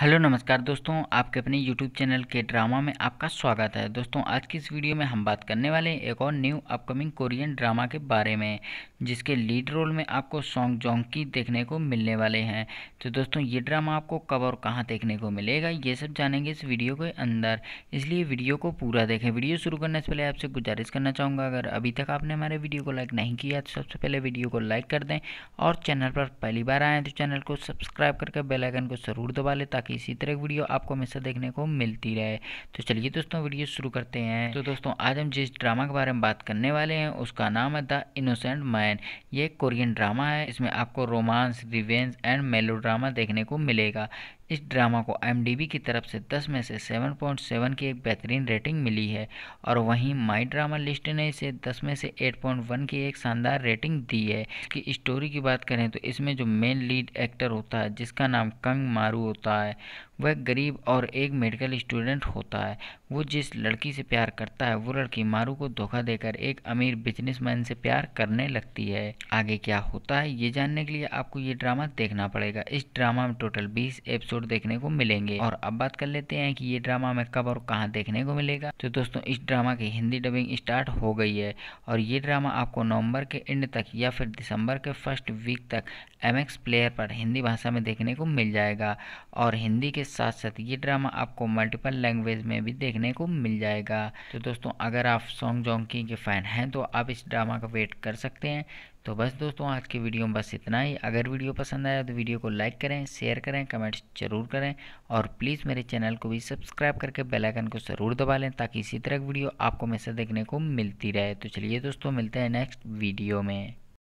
hello नमस्कार दोस्तों आपके अपने यूट्यूब चैनल के ड्रामा में आपका स्वागत है दोस्तों आज की इस वीडियो में हम बात करने वाले हैं एक और न्यू अपकमिंग कोरियन ड्रामा के बारे में जिसके लीड रोल में आपको सॉन्ग जोंग की देखने को मिलने वाले हैं तो दोस्तों ये ड्रामा आपको कब और कहाँ देखने को मिलेगा ये सब जानेंगे इस वीडियो के अंदर इसलिए वीडियो को पूरा देखें वीडियो शुरू करने से पहले आपसे गुजारिश करना चाहूँगा अगर अभी तक आपने हमारे वीडियो को लाइक नहीं किया तो सबसे पहले वीडियो को लाइक कर दें और चैनल पर पहली बार आएँ तो चैनल को सब्सक्राइब करके बेलाइकन को ज़रूर दबा लें ताकि ताकि इसी तरह वीडियो आपको हमेशा देखने को मिलती रहे तो चलिए दोस्तों वीडियो शुरू करते हैं तो दोस्तों आज हम जिस ड्रामा के बारे में बात करने वाले हैं उसका नाम है द इनोसेंट मैन ये कोरियन ड्रामा है इसमें आपको romance revenge and melodrama देखने को मिलेगा इस ड्रामा को आई की तरफ से 10 में से 7.7 की एक बेहतरीन रेटिंग मिली है और वहीं माई ड्रामा लिस्ट ने इसे 10 में से 8.1 की एक शानदार रेटिंग दी है कि स्टोरी की बात करें तो इसमें जो मेन लीड एक्टर होता है जिसका नाम कंग मारू होता है वह गरीब और एक मेडिकल स्टूडेंट होता है वो जिस लड़की से प्यार करता है वो लड़की मारू को धोखा देकर एक अमीर बिजनेसमैन से प्यार करने लगती है आगे क्या होता है ये जानने के लिए आपको ये ड्रामा देखना पड़ेगा इस ड्रामा में टोटल बीस एपिसोड देखने को मिलेंगे और अब बात कर लेते हैं कि ये ड्रामा में कब और कहाँ देखने को मिलेगा तो दोस्तों इस ड्रामा की हिंदी डबिंग स्टार्ट हो गई है और ये ड्रामा आपको नवम्बर के एंड तक या फिर दिसंबर के फर्स्ट वीक तक एम प्लेयर पर हिंदी भाषा में देखने को मिल जाएगा और हिंदी के साथ साथ ये ड्रामा आपको मल्टीपल लैंग्वेज में भी देखने को मिल जाएगा तो दोस्तों अगर आप सॉन्ग जोंकी के फ़ैन हैं तो आप इस ड्रामा का वेट कर सकते हैं तो बस दोस्तों आज की वीडियो में बस इतना ही अगर वीडियो पसंद आया तो वीडियो को लाइक करें शेयर करें कमेंट्स जरूर करें और प्लीज़ मेरे चैनल को भी सब्सक्राइब करके बेल आइकन को ज़रूर दबा लें ताकि इसी तरह की वीडियो आपको मैसेज देखने को मिलती रहे तो चलिए दोस्तों मिलते हैं नेक्स्ट वीडियो में